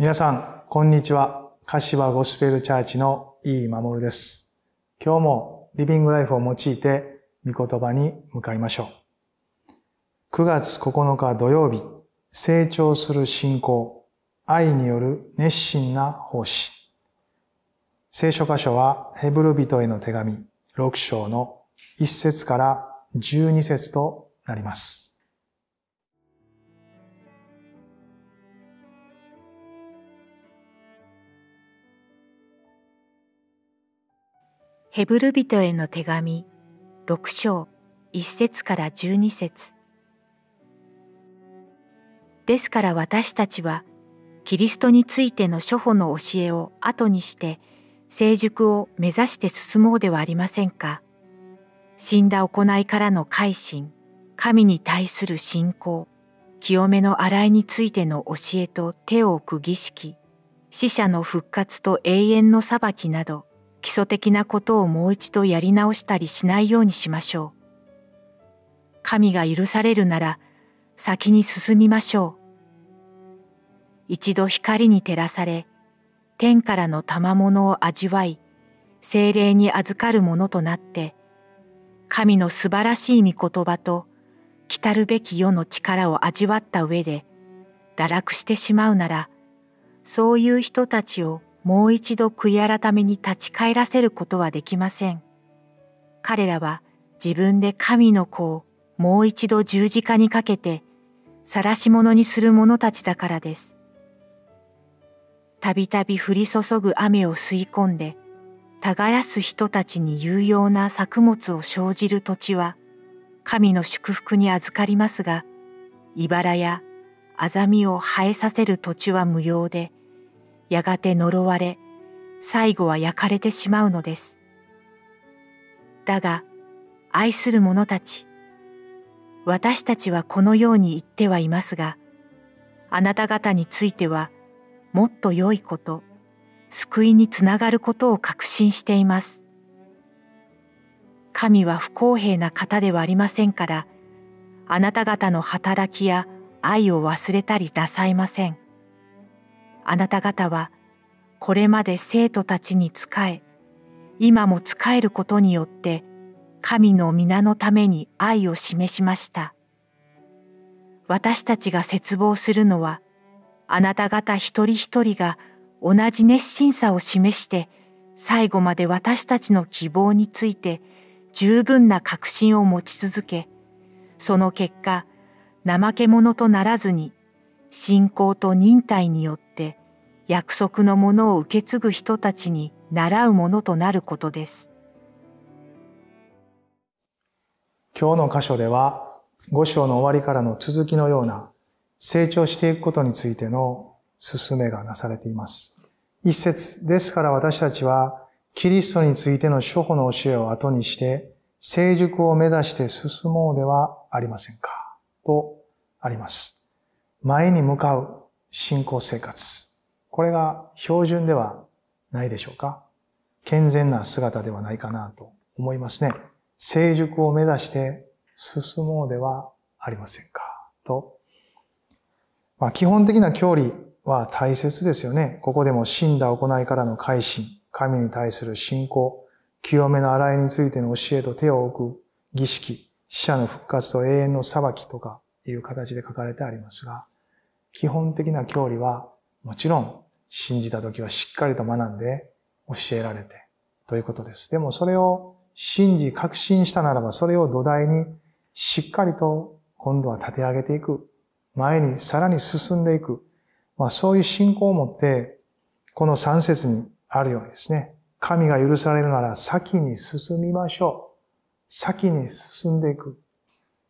皆さん、こんにちは。柏ゴスペルチャーチの井伊守です。今日もリビングライフを用いて、御言葉に向かいましょう。9月9日土曜日、成長する信仰、愛による熱心な奉仕。聖書箇所はヘブル人への手紙6章の1節から12節となります。ヘブル人への手紙6章1節から12節ですから私たちはキリストについての諸法の教えを後にして成熟を目指して進もうではありませんか。死んだ行いからの改心、神に対する信仰、清めの洗いについての教えと手を置く儀式、死者の復活と永遠の裁きなど、基礎的なことをもう一度やり直したりしないようにしましょう。神が許されるなら先に進みましょう。一度光に照らされ、天からの賜物を味わい、精霊に預かるものとなって、神の素晴らしい御言葉と、来るべき世の力を味わった上で、堕落してしまうなら、そういう人たちをもう一度悔い改めに立ち返らせることはできません。彼らは自分で神の子をもう一度十字架にかけて、晒し者にする者たちだからです。たびたび降り注ぐ雨を吸い込んで、耕す人たちに有用な作物を生じる土地は、神の祝福に預かりますが、茨やあざみを生えさせる土地は無用で、やがて呪われ最後は焼かれてしまうのです。だが愛する者たち私たちはこのように言ってはいますがあなた方についてはもっと良いこと救いにつながることを確信しています。神は不公平な方ではありませんからあなた方の働きや愛を忘れたりなさいません。あなた方はこれまで生徒たちに仕え、今も仕えることによって神の皆のために愛を示しました。私たちが絶望するのは、あなた方一人一人が同じ熱心さを示して最後まで私たちの希望について十分な確信を持ち続け、その結果、怠け者とならずに、信仰と忍耐によって約束のものを受け継ぐ人たちに習うものとなることです今日の箇所では五章の終わりからの続きのような成長していくことについての勧めがなされています。一節ですから私たちはキリストについての諸法の教えを後にして成熟を目指して進もうではありませんかとあります。前に向かう信仰生活。これが標準ではないでしょうか。健全な姿ではないかなと思いますね。成熟を目指して進もうではありませんか。と。まあ、基本的な教理は大切ですよね。ここでも死んだ行いからの改心、神に対する信仰、清めの洗いについての教えと手を置く儀式、死者の復活と永遠の裁きとかいう形で書かれてありますが、基本的な教理はもちろん信じた時はしっかりと学んで教えられてということです。でもそれを信じ、確信したならば、それを土台にしっかりと今度は立て上げていく。前にさらに進んでいく。まあそういう信仰を持って、この3節にあるようにですね、神が許されるなら先に進みましょう。先に進んでいく。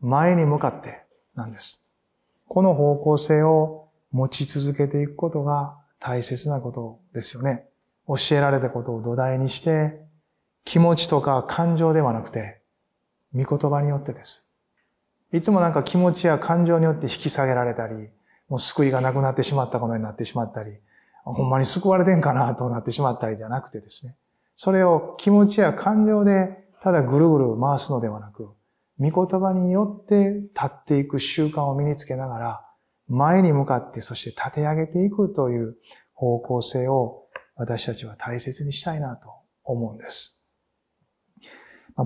前に向かってなんです。この方向性を持ち続けていくことが大切なことですよね。教えられたことを土台にして、気持ちとか感情ではなくて、御言葉によってです。いつもなんか気持ちや感情によって引き下げられたり、もう救いがなくなってしまったことになってしまったり、ほんまに救われてんかなとなってしまったりじゃなくてですね。それを気持ちや感情でただぐるぐる回すのではなく、御言葉によって立っていく習慣を身につけながら、前に向かって、そして立て上げていくという方向性を私たちは大切にしたいなと思うんです。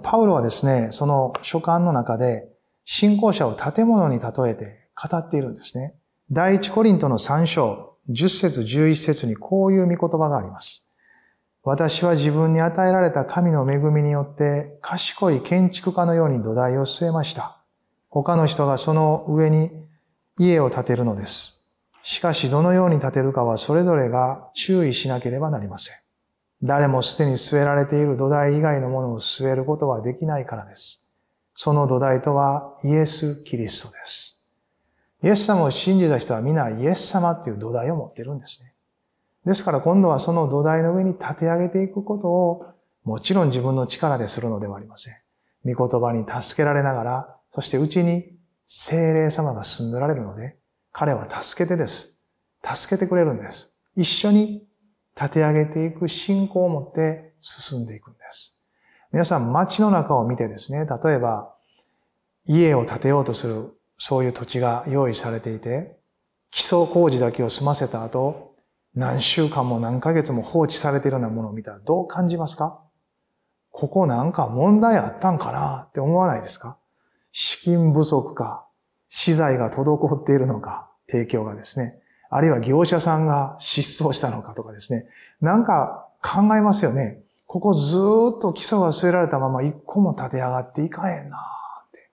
パウロはですね、その書簡の中で信仰者を建物に例えて語っているんですね。第一コリントの三章、10節11節にこういう見言葉があります。私は自分に与えられた神の恵みによって賢い建築家のように土台を据えました。他の人がその上に家を建てるのです。しかしどのように建てるかはそれぞれが注意しなければなりません。誰もすでに据えられている土台以外のものを据えることはできないからです。その土台とはイエス・キリストです。イエス様を信じた人は皆イエス様という土台を持ってるんですね。ですから今度はその土台の上に立て上げていくことをもちろん自分の力でするのではありません。御言葉に助けられながら、そしてうちに精霊様が住んでられるので、彼は助けてです。助けてくれるんです。一緒に立て上げていく信仰を持って進んでいくんです。皆さん街の中を見てですね、例えば家を建てようとするそういう土地が用意されていて、基礎工事だけを済ませた後、何週間も何ヶ月も放置されているようなものを見たらどう感じますかここなんか問題あったんかなって思わないですか資金不足か、資材が滞っているのか、提供がですね。あるいは業者さんが失踪したのかとかですね。なんか考えますよね。ここずっと基礎が据えられたまま一個も立て上がっていかへんなって。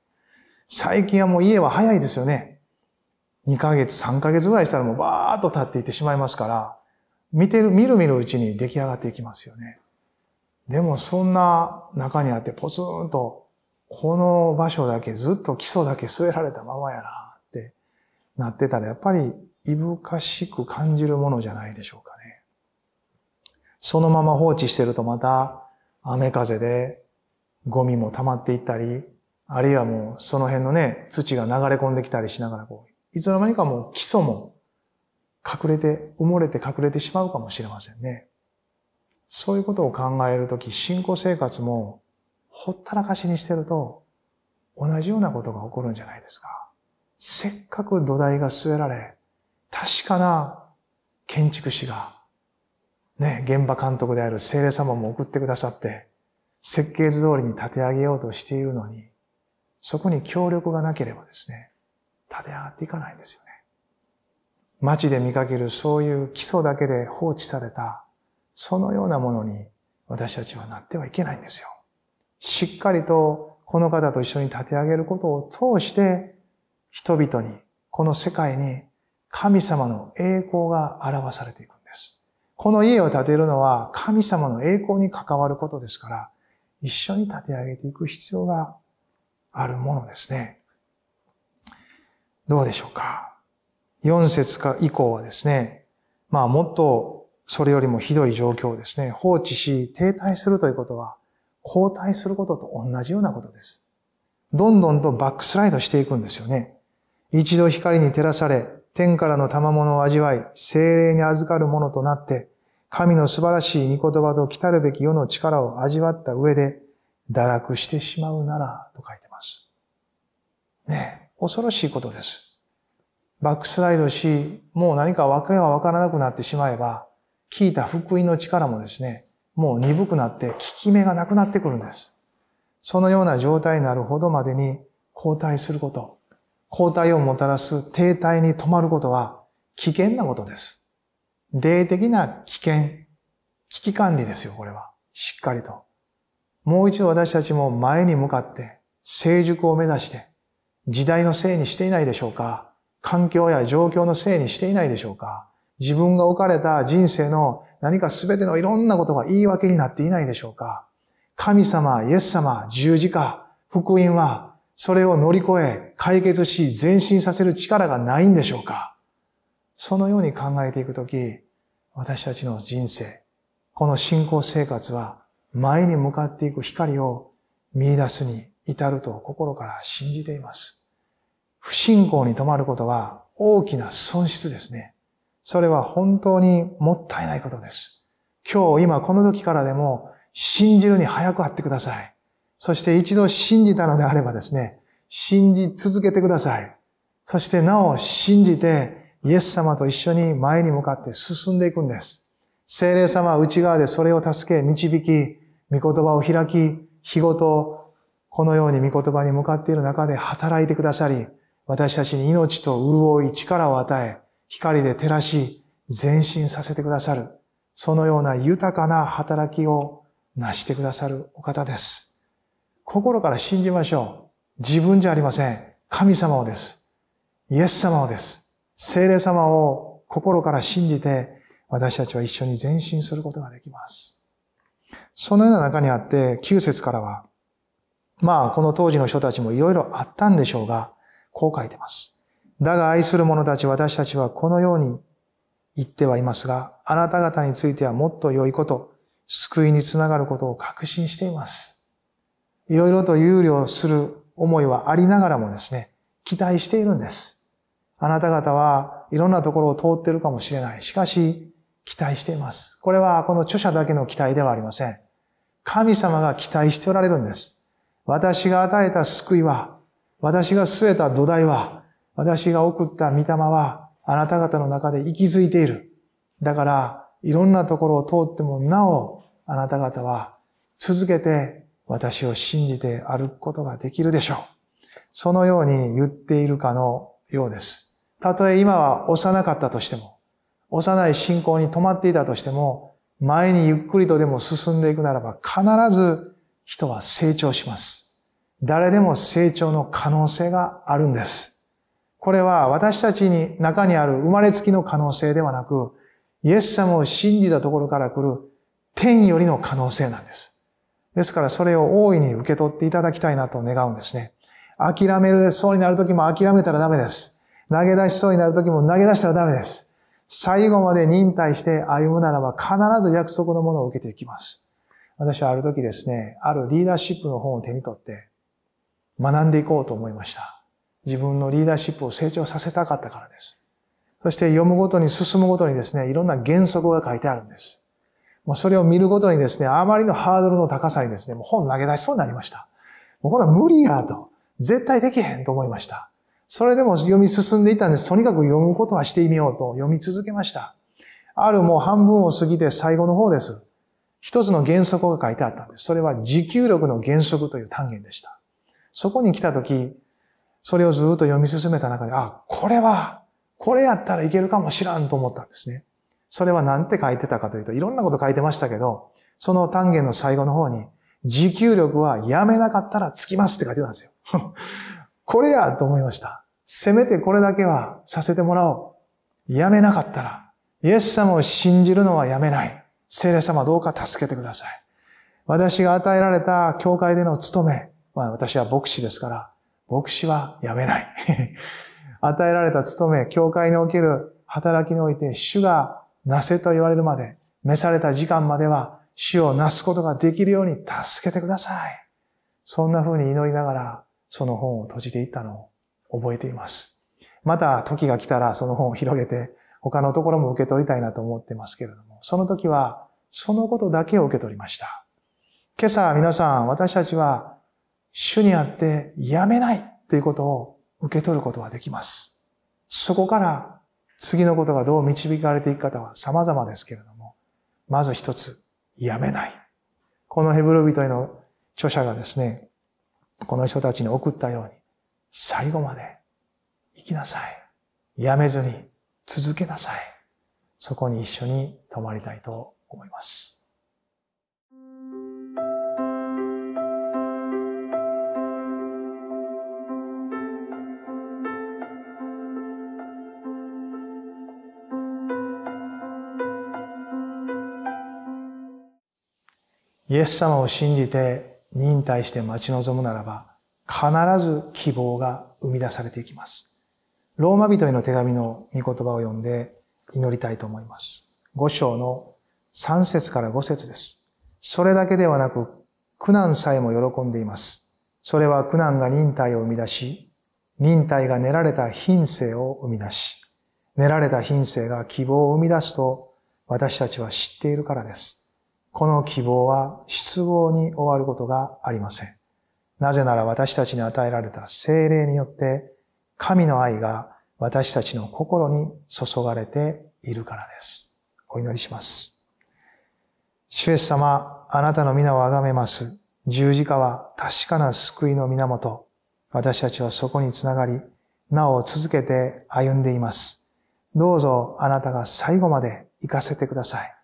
最近はもう家は早いですよね。2ヶ月、3ヶ月ぐらいしたらもうバーっと立っていってしまいますから、見てる、見る見るうちに出来上がっていきますよね。でもそんな中にあってポツンとこの場所だけずっと基礎だけ据えられたままやなってなってたら、やっぱりいぶかしく感じるものじゃないでしょうかね。そのまま放置してるとまた雨風でゴミも溜まっていったり、あるいはもうその辺のね、土が流れ込んできたりしながらこう、いつの間にかもう基礎も隠れて、埋もれて隠れてしまうかもしれませんね。そういうことを考えるとき、信仰生活もほったらかしにしてると、同じようなことが起こるんじゃないですか。せっかく土台が据えられ、確かな建築士が、ね、現場監督である聖霊様も送ってくださって、設計図通りに立て上げようとしているのに、そこに協力がなければですね、立て上がっていかないんですよね。街で見かけるそういう基礎だけで放置された、そのようなものに私たちはなってはいけないんですよ。しっかりとこの方と一緒に立て上げることを通して、人々に、この世界に神様の栄光が表されていくんです。この家を建てるのは神様の栄光に関わることですから、一緒に立て上げていく必要があるものですね。どうでしょうか。4節か以降はですね、まあもっとそれよりもひどい状況をですね、放置し停滞するということは後退することと同じようなことです。どんどんとバックスライドしていくんですよね。一度光に照らされ、天からの賜物を味わい、精霊に預かるものとなって、神の素晴らしい御言葉と来たるべき世の力を味わった上で、堕落してしまうなら、と書いてます。ねえ、恐ろしいことです。バックスライドし、もう何か訳がわからなくなってしまえば、聞いた福音の力もですね、もう鈍くなって効き目がなくなってくるんです。そのような状態になるほどまでに後退すること、後退をもたらす停滞に止まることは危険なことです。霊的な危険、危機管理ですよ、これは。しっかりと。もう一度私たちも前に向かって成熟を目指して、時代のせいにしていないでしょうか環境や状況のせいにしていないでしょうか自分が置かれた人生の何か全てのいろんなことが言い訳になっていないでしょうか神様、イエス様、十字架、福音は、それを乗り越え、解決し、前進させる力がないんでしょうかそのように考えていくとき、私たちの人生、この信仰生活は、前に向かっていく光を見出すに至ると心から信じています。不信仰に止まることは大きな損失ですね。それは本当にもったいないことです。今日、今、この時からでも、信じるに早く会ってください。そして一度信じたのであればですね、信じ続けてください。そしてなお信じて、イエス様と一緒に前に向かって進んでいくんです。精霊様は内側でそれを助け、導き、御言葉を開き、日ごと、このように御言葉に向かっている中で働いてくださり、私たちに命と潤い、力を与え、光で照らし、前進させてくださる、そのような豊かな働きをなしてくださるお方です。心から信じましょう。自分じゃありません。神様をです。イエス様をです。聖霊様を心から信じて、私たちは一緒に前進することができます。そのような中にあって、旧節からは、まあ、この当時の人たちもいろいろあったんでしょうが、こう書いてます。だが愛する者たち私たちはこのように言ってはいますが、あなた方についてはもっと良いこと、救いにつながることを確信しています。いろいろと憂慮する思いはありながらもですね、期待しているんです。あなた方はいろんなところを通ってるかもしれない。しかし、期待しています。これはこの著者だけの期待ではありません。神様が期待しておられるんです。私が与えた救いは、私が据えた土台は、私が送った御霊は、あなた方の中で息づいている。だから、いろんなところを通ってもなお、あなた方は続けて私を信じて歩くことができるでしょう。そのように言っているかのようです。たとえ今は幼かったとしても、幼い信仰に止まっていたとしても、前にゆっくりとでも進んでいくならば必ず人は成長します。誰でも成長の可能性があるんです。これは私たちに中にある生まれつきの可能性ではなく、イエス様を信じたところから来る天よりの可能性なんです。ですからそれを大いに受け取っていただきたいなと願うんですね。諦めるそうになるときも諦めたらダメです。投げ出しそうになるときも投げ出したらダメです。最後まで忍耐して歩むならば必ず約束のものを受けていきます。私はある時ですね、あるリーダーシップの本を手に取って学んでいこうと思いました。自分のリーダーシップを成長させたかったからです。そして読むごとに進むごとにですね、いろんな原則が書いてあるんです。もうそれを見るごとにですね、あまりのハードルの高さにですね、もう本投げ出しそうになりました。もうこれは無理やと。絶対できへんと思いました。それでも読み進んでいたんです。とにかく読むことはしてみようと読み続けました。あるもう半分を過ぎて最後の方です。一つの原則が書いてあったんです。それは持久力の原則という単元でした。そこに来たとき、それをずっと読み進めた中で、あ、これは、これやったらいけるかもしらんと思ったんですね。それは何て書いてたかというと、いろんなこと書いてましたけど、その単元の最後の方に、持久力はやめなかったらつきますって書いてたんですよ。これやと思いました。せめてこれだけはさせてもらおう。やめなかったら、イエス様を信じるのはやめない。聖霊様どうか助けてください。私が与えられた教会での務め、まあ私は牧師ですから、牧師はやめない。与えられた務め、教会における働きにおいて、主がなせと言われるまで、召された時間までは、主をなすことができるように助けてください。そんな風に祈りながら、その本を閉じていったのを覚えています。また時が来たらその本を広げて、他のところも受け取りたいなと思ってますけれども、その時は、そのことだけを受け取りました。今朝皆さん、私たちは主にあってやめないということを受け取ることができます。そこから次のことがどう導かれていく方は様々ですけれども、まず一つ、やめない。このヘブル人への著者がですね、この人たちに送ったように、最後まで行きなさい。やめずに続けなさい。そこに一緒に泊まりたいと思います。イエス様を信じて忍耐して待ち望むならば、必ず希望が生み出されていきます。ローマ人への手紙の御言葉を読んで祈りたいと思います。5章の3節から5節です。それだけではなく、苦難さえも喜んでいます。それは苦難が忍耐を生み出し、忍耐が練られた品性を生み出し、練られた品性が希望を生み出すと私たちは知っているからです。この希望は失望に終わることがありません。なぜなら私たちに与えられた精霊によって神の愛が私たちの心に注がれているからです。お祈りします。主イエス様、あなたの皆をあがめます。十字架は確かな救いの源。私たちはそこにつながり、なお続けて歩んでいます。どうぞあなたが最後まで行かせてください。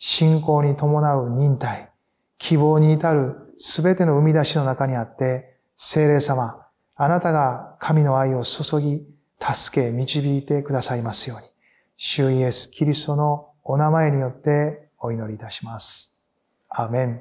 信仰に伴う忍耐、希望に至るすべての生み出しの中にあって、精霊様、あなたが神の愛を注ぎ、助け、導いてくださいますように、主イエス・キリストのお名前によってお祈りいたします。アメン。